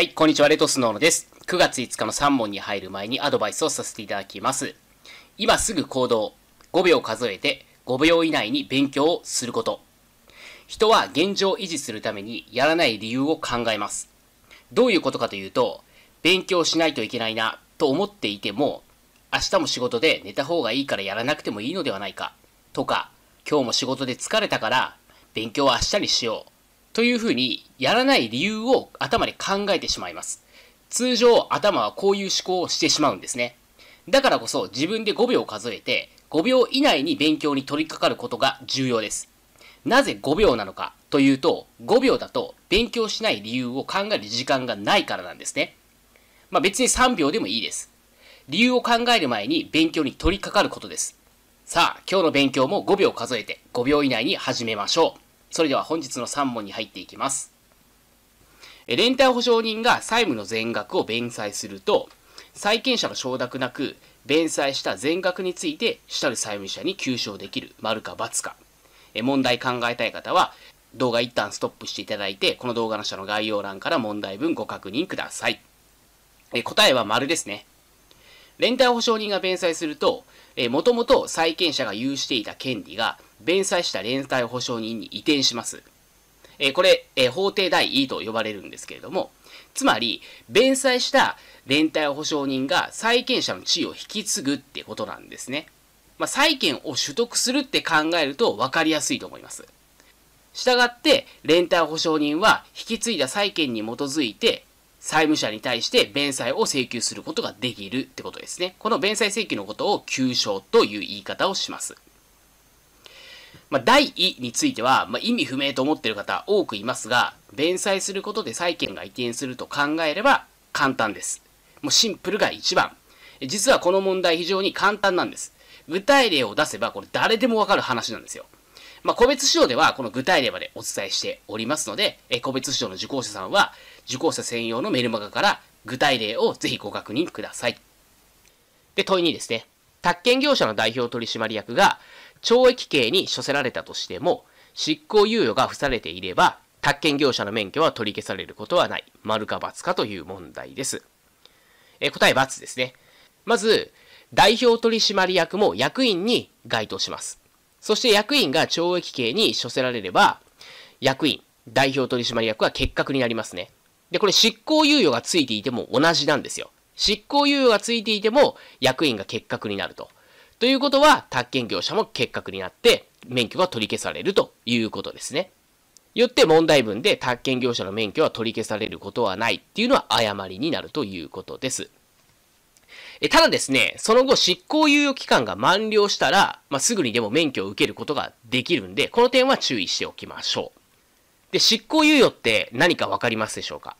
はい、こんにちは、レトスノーノです。9月5日の3問に入る前にアドバイスをさせていただきます。今すぐ行動。5秒数えて5秒以内に勉強をすること。人は現状を維持するためにやらない理由を考えます。どういうことかというと、勉強しないといけないなと思っていても、明日も仕事で寝た方がいいからやらなくてもいいのではないかとか、今日も仕事で疲れたから勉強は明日にしようというふうに、やらない理由を頭で考えてしまいます。通常、頭はこういう思考をしてしまうんですね。だからこそ、自分で5秒数えて、5秒以内に勉強に取り掛かることが重要です。なぜ5秒なのかというと、5秒だと勉強しない理由を考える時間がないからなんですね。まあ別に3秒でもいいです。理由を考える前に勉強に取り掛かることです。さあ、今日の勉強も5秒数えて5秒以内に始めましょう。それでは本日の3問に入っていきます。連帯保証人が債務の全額を弁済すると、債権者の承諾なく、弁済した全額について、主たる債務者に求償できる、丸か×か。問題考えたい方は、動画一旦ストップしていただいて、この動画の下の概要欄から問題文ご確認ください。答えは丸ですね。連帯保証人が弁済すると、えー、もともと債権者が有していた権利が、弁済した連帯保証人に移転します。えー、これ、えー、法定代位と呼ばれるんですけれども、つまり、弁済した連帯保証人が債権者の地位を引き継ぐってことなんですね。まあ、債権を取得するって考えると分かりやすいと思います。したがって、連帯保証人は引き継いだ債権に基づいて債務者に対して弁済を請求することができるってことですね。この弁済請求のことを求償という言い方をします。まあ、第意については、まあ、意味不明と思っている方多くいますが、弁済することで債権が移転すると考えれば簡単です。もうシンプルが一番。実はこの問題非常に簡単なんです。具体例を出せばこれ誰でもわかる話なんですよ。まあ、個別指導ではこの具体例までお伝えしておりますので、え個別指導の受講者さんは、受講者専用のメルマガから具体例をぜひご確認ください。で、問い2ですね。宅建業者の代表取締役が懲役刑に処せられたとしても、執行猶予が付されていれば、宅建業者の免許は取り消されることはない。丸か×かという問題です。え答え×ですね。まず、代表取締役も役員に該当します。そして役員が懲役刑に処せられれば、役員、代表取締役は結核になりますね。で、これ執行猶予がついていても同じなんですよ。執行猶予がついていても役員が結核になると。ということは、宅建業者も結核になって、免許が取り消されるということですね。よって問題文で宅建業者の免許は取り消されることはないっていうのは誤りになるということです。えただですね、その後執行猶予期間が満了したら、まあ、すぐにでも免許を受けることができるんで、この点は注意しておきましょう。で、執行猶予って何かわかりますでしょうか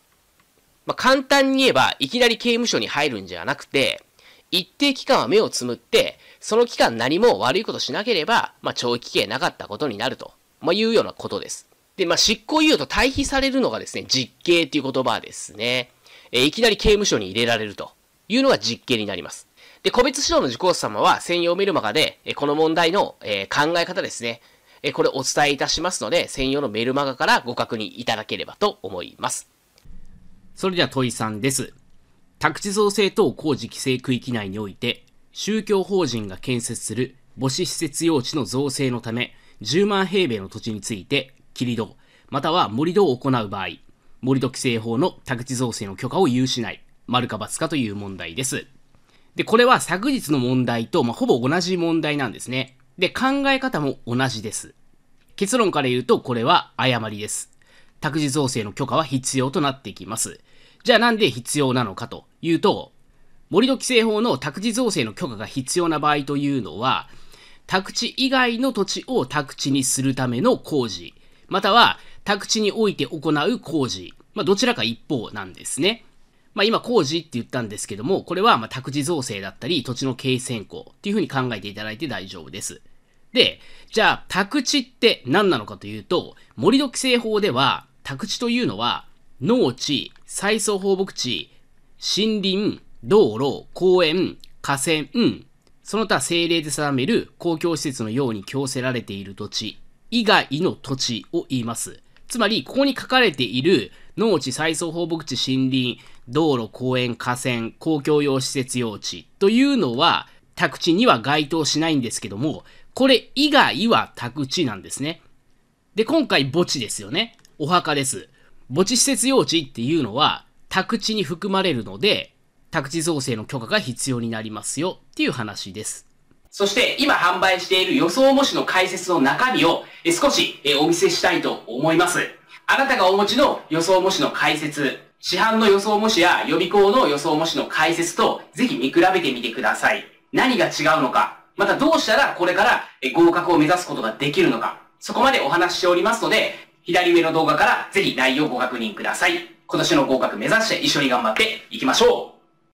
まあ、簡単に言えば、いきなり刑務所に入るんじゃなくて、一定期間は目をつむって、その期間何も悪いことしなければ、まあ、懲役刑なかったことになると、まあ、いうようなことです。で、まあ、執行猶予と対比されるのがですね、実刑っていう言葉ですね。えー、いきなり刑務所に入れられると。いうのが実験になります。で、個別指導の受講者様は専用メルマガで、この問題の考え方ですね、これお伝えいたしますので、専用のメルマガからご確認いただければと思います。それでは問いんです。宅地造成等工事規制区域内において、宗教法人が建設する母子施設用地の造成のため、10万平米の土地について、切り土、または盛り土を行う場合、盛り土規制法の宅地造成の許可を有しない。丸か×かという問題です。で、これは昨日の問題と、まあ、ほぼ同じ問題なんですね。で、考え方も同じです。結論から言うと、これは誤りです。託児造成の許可は必要となってきます。じゃあなんで必要なのかというと、盛土規制法の宅地造成の許可が必要な場合というのは、宅地以外の土地を宅地にするための工事、または宅地において行う工事、まあ、どちらか一方なんですね。まあ、今工事って言ったんですけども、これはま宅地造成だったり、土地の経営選考っていうふうに考えていただいて大丈夫です。で、じゃあ宅地って何なのかというと、盛土規制法では、宅地というのは、農地、再送放牧地、森林、道路、公園、河川、その他政令で定める公共施設のように強制られている土地以外の土地を言います。つまり、ここに書かれている農地、再送放牧地、森林、道路、公園、河川、公共用施設用地というのは、宅地には該当しないんですけども、これ以外は宅地なんですね。で、今回墓地ですよね。お墓です。墓地施設用地っていうのは、宅地に含まれるので、宅地造成の許可が必要になりますよっていう話です。そして今販売している予想模試の解説の中身を少しお見せしたいと思います。あなたがお持ちの予想模試の解説、市販の予想模試や予備校の予想模試の解説とぜひ見比べてみてください。何が違うのか、またどうしたらこれから合格を目指すことができるのか、そこまでお話ししておりますので、左上の動画からぜひ内容をご確認ください。今年の合格目指して一緒に頑張っていきましょう